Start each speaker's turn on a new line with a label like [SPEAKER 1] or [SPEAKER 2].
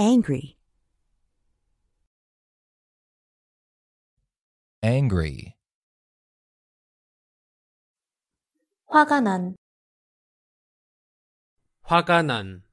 [SPEAKER 1] angry
[SPEAKER 2] angry
[SPEAKER 1] 화가 난
[SPEAKER 2] 화가 난